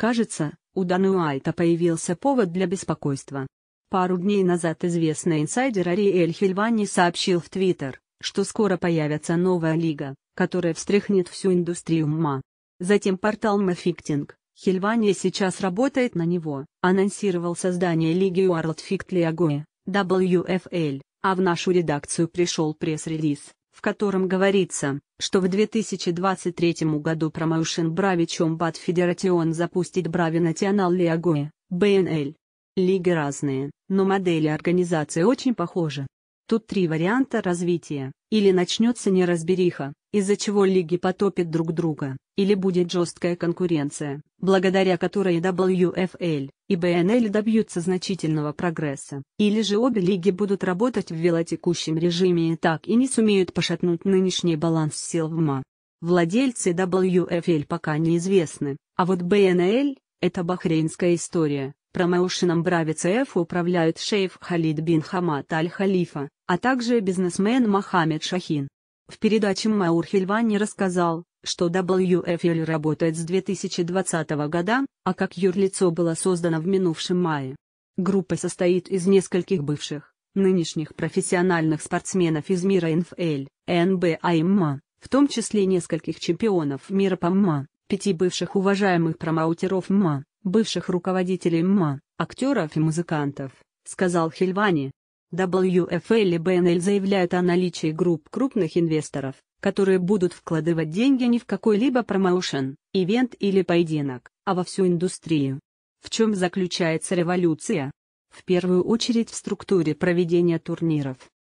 Кажется, у Дануайта появился повод для беспокойства. Пару дней назад известный инсайдер Ариэль Хильвани сообщил в Твиттер, что скоро появится новая лига, которая встряхнет всю индустрию ММА. Затем портал Maficting, Хильвани сейчас работает на него, анонсировал создание лиги World Fict League, WFL, а в нашу редакцию пришел пресс-релиз, в котором говорится, что в 2023 году промоушен Брави Чомбат Федерацион запустит Брави Национал Лиагоя, БНЛ. Лиги разные, но модели организации очень похожи. Тут три варианта развития, или начнется неразбериха, из-за чего лиги потопят друг друга, или будет жесткая конкуренция, благодаря которой WFL, и БНЛ добьются значительного прогресса, или же обе лиги будут работать в велотекущем режиме и так и не сумеют пошатнуть нынешний баланс сил в МА. Владельцы WFL пока неизвестны, а вот БНЛ – это бахрейнская история. Промоушеном Брави ЦФ управляют шейф Халид бин Хамат Аль-Халифа, а также бизнесмен Мохаммед Шахин. В передаче Маур Хильвани рассказал, что WFL работает с 2020 года, а как юрлицо было создано в минувшем мае. Группа состоит из нескольких бывших, нынешних профессиональных спортсменов из мира НФЛ, НБА и ММА, в том числе нескольких чемпионов мира по ММА, пяти бывших уважаемых промоутеров ММА, бывших руководителей ММА, актеров и музыкантов, сказал Хильвани. WFL и BNL заявляют о наличии групп крупных инвесторов, которые будут вкладывать деньги не в какой-либо промоушен, ивент или поединок, а во всю индустрию. В чем заключается революция? В первую очередь в структуре проведения турниров.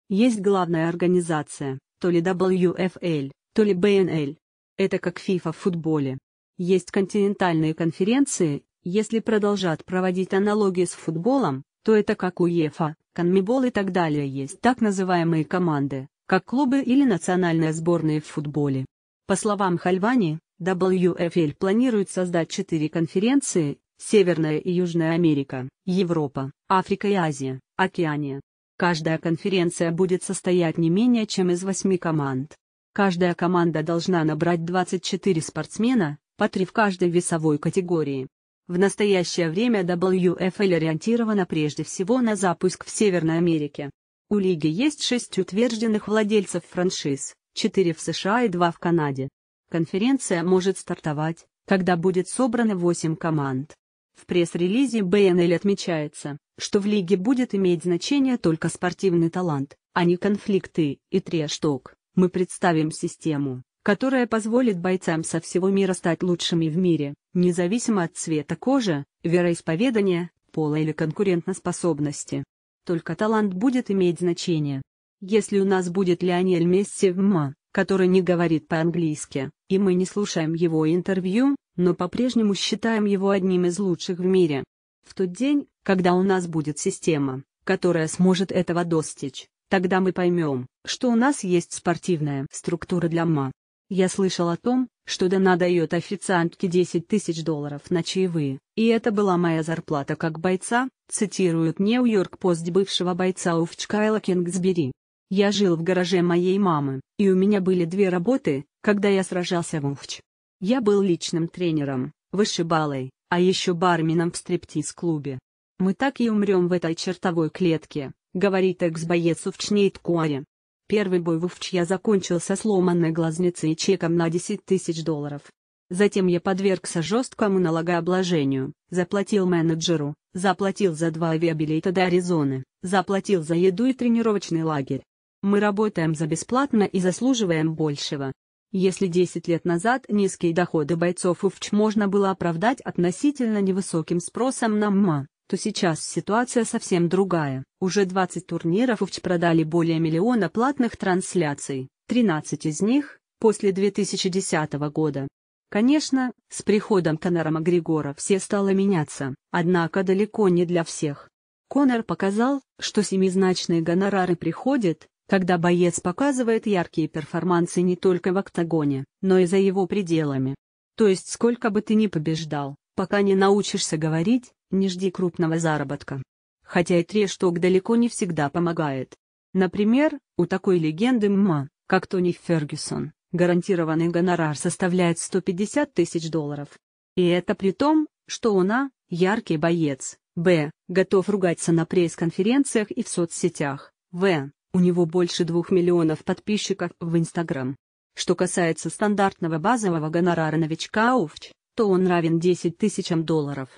Есть главная организация, то ли WFL, то ли BNL. Это как FIFA в футболе. Есть континентальные конференции, если продолжат проводить аналогии с футболом, то это как УЕФА, Конмебол и так далее есть так называемые команды, как клубы или национальные сборные в футболе. По словам Хальвани, WFL планирует создать четыре конференции – Северная и Южная Америка, Европа, Африка и Азия, Океания. Каждая конференция будет состоять не менее чем из восьми команд. Каждая команда должна набрать 24 спортсмена, по три в каждой весовой категории. В настоящее время WFL ориентирована прежде всего на запуск в Северной Америке. У лиги есть шесть утвержденных владельцев франшиз, четыре в США и два в Канаде. Конференция может стартовать, когда будет собрано восемь команд. В пресс-релизе BNL отмечается, что в лиге будет иметь значение только спортивный талант, а не конфликты и трешток. Мы представим систему, которая позволит бойцам со всего мира стать лучшими в мире, независимо от цвета кожи, вероисповедания, пола или конкурентоспособности. Только талант будет иметь значение. Если у нас будет Леонель Месси в МА, который не говорит по-английски, и мы не слушаем его интервью, но по-прежнему считаем его одним из лучших в мире. В тот день, когда у нас будет система, которая сможет этого достичь, тогда мы поймем, что у нас есть спортивная структура для МА. Я слышал о том, что Дана дает официантке 10 тысяч долларов на чаевые, и это была моя зарплата как бойца, цитирует Нью-Йорк-Пост бывшего бойца Уфчкайла Кингсбери. Я жил в гараже моей мамы, и у меня были две работы, когда я сражался в Уфч. Я был личным тренером, вышибалой, а еще барменом в стриптиз-клубе. Мы так и умрем в этой чертовой клетке, говорит экс-боец Уфчнейт Куаре. Первый бой в я закончил со сломанной глазницей и чеком на 10 тысяч долларов. Затем я подвергся жесткому налогообложению, заплатил менеджеру, заплатил за два авиабилета до Аризоны, заплатил за еду и тренировочный лагерь. Мы работаем за бесплатно и заслуживаем большего. Если 10 лет назад низкие доходы бойцов УФЧ можно было оправдать относительно невысоким спросом на ММА, то сейчас ситуация совсем другая. Уже 20 турниров УФЧ продали более миллиона платных трансляций, 13 из них – после 2010 года. Конечно, с приходом Конора Макгрегора все стало меняться, однако далеко не для всех. Конор показал, что семизначные гонорары приходят, когда боец показывает яркие перформансы не только в октагоне, но и за его пределами. То есть сколько бы ты ни побеждал, пока не научишься говорить, не жди крупного заработка. Хотя и трешток далеко не всегда помогает. Например, у такой легенды ММА, как Тони Фергюсон, гарантированный гонорар составляет 150 тысяч долларов. И это при том, что он А. Яркий боец, Б. Готов ругаться на пресс-конференциях и в соцсетях, В. У него больше двух миллионов подписчиков в Инстаграм. Что касается стандартного базового гонорара новичка УФЧ, то он равен 10 тысячам долларов.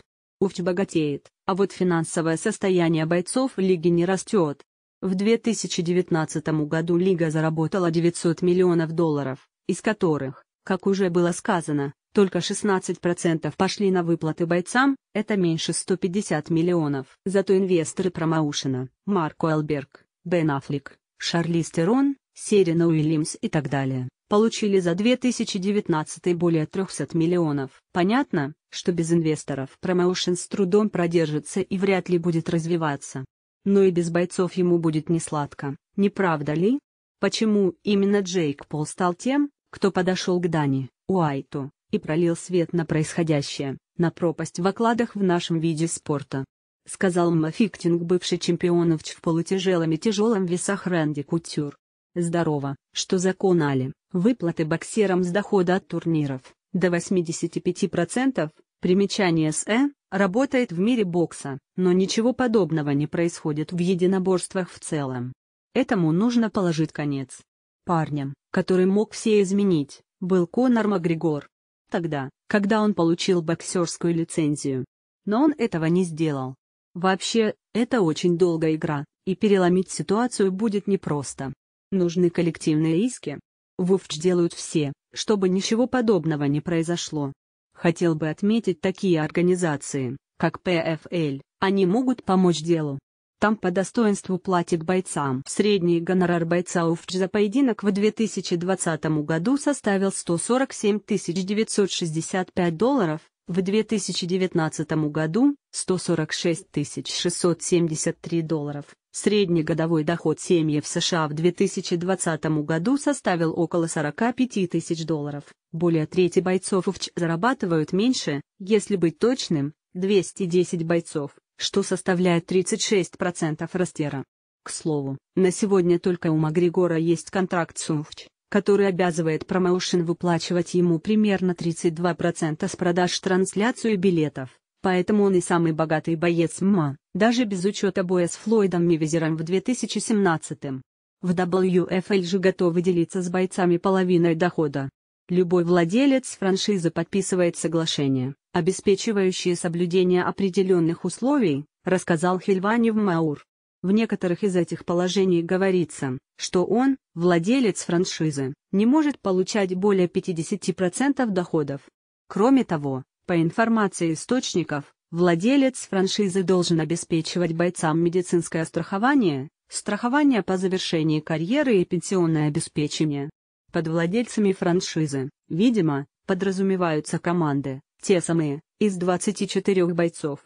Уфть богатеет, а вот финансовое состояние бойцов лиги не растет. В 2019 году лига заработала 900 миллионов долларов, из которых, как уже было сказано, только 16% пошли на выплаты бойцам, это меньше 150 миллионов. Зато инвесторы промоушена, Марко Элберг, Бен Аффлек, Шарли Стерон, Серина Уильямс и так далее, получили за 2019 более 300 миллионов. Понятно, что без инвесторов промоушен с трудом продержится и вряд ли будет развиваться. Но и без бойцов ему будет несладко, не правда ли? Почему именно Джейк Пол стал тем, кто подошел к Дани, Уайту, и пролил свет на происходящее, на пропасть в окладах в нашем виде спорта? Сказал Мафиктинг бывший чемпион в полутяжелом и тяжелом весах Рэнди Кутюр. Здорово, что закон Али, выплаты боксерам с дохода от турниров, до 85%, примечание СЭ, работает в мире бокса, но ничего подобного не происходит в единоборствах в целом. Этому нужно положить конец. Парнем, который мог все изменить, был Конор Макгрегор. Тогда, когда он получил боксерскую лицензию. Но он этого не сделал. Вообще, это очень долгая игра, и переломить ситуацию будет непросто. Нужны коллективные иски. В УФЧ делают все, чтобы ничего подобного не произошло. Хотел бы отметить такие организации, как ПФЛ, они могут помочь делу. Там по достоинству платят бойцам. Средний гонорар бойца УФЧ за поединок в 2020 году составил 147 965 долларов, в 2019 году – 146 673 долларов. Средний годовой доход семьи в США в 2020 году составил около 45 тысяч долларов. Более трети бойцов УФЧ зарабатывают меньше, если быть точным, 210 бойцов, что составляет 36% растера. К слову, на сегодня только у Магригора есть контракт с УФЧ, который обязывает промоушен выплачивать ему примерно 32% с продаж трансляцию билетов, поэтому он и самый богатый боец ММА даже без учета боя с Флойдом Мивезером в 2017 -м. В WFL же готовы делиться с бойцами половиной дохода. Любой владелец франшизы подписывает соглашение, обеспечивающее соблюдение определенных условий, рассказал Хильвани в Маур. В некоторых из этих положений говорится, что он, владелец франшизы, не может получать более 50% доходов. Кроме того, по информации источников, Владелец франшизы должен обеспечивать бойцам медицинское страхование, страхование по завершении карьеры и пенсионное обеспечение. Под владельцами франшизы, видимо, подразумеваются команды, те самые, из 24 бойцов.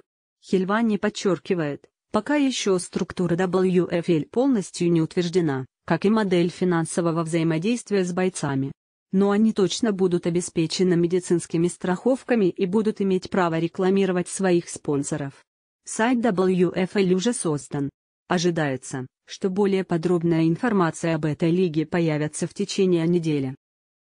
Хильвани подчеркивает, пока еще структура WFL полностью не утверждена, как и модель финансового взаимодействия с бойцами но они точно будут обеспечены медицинскими страховками и будут иметь право рекламировать своих спонсоров. Сайт WFL уже создан. Ожидается, что более подробная информация об этой лиге появится в течение недели.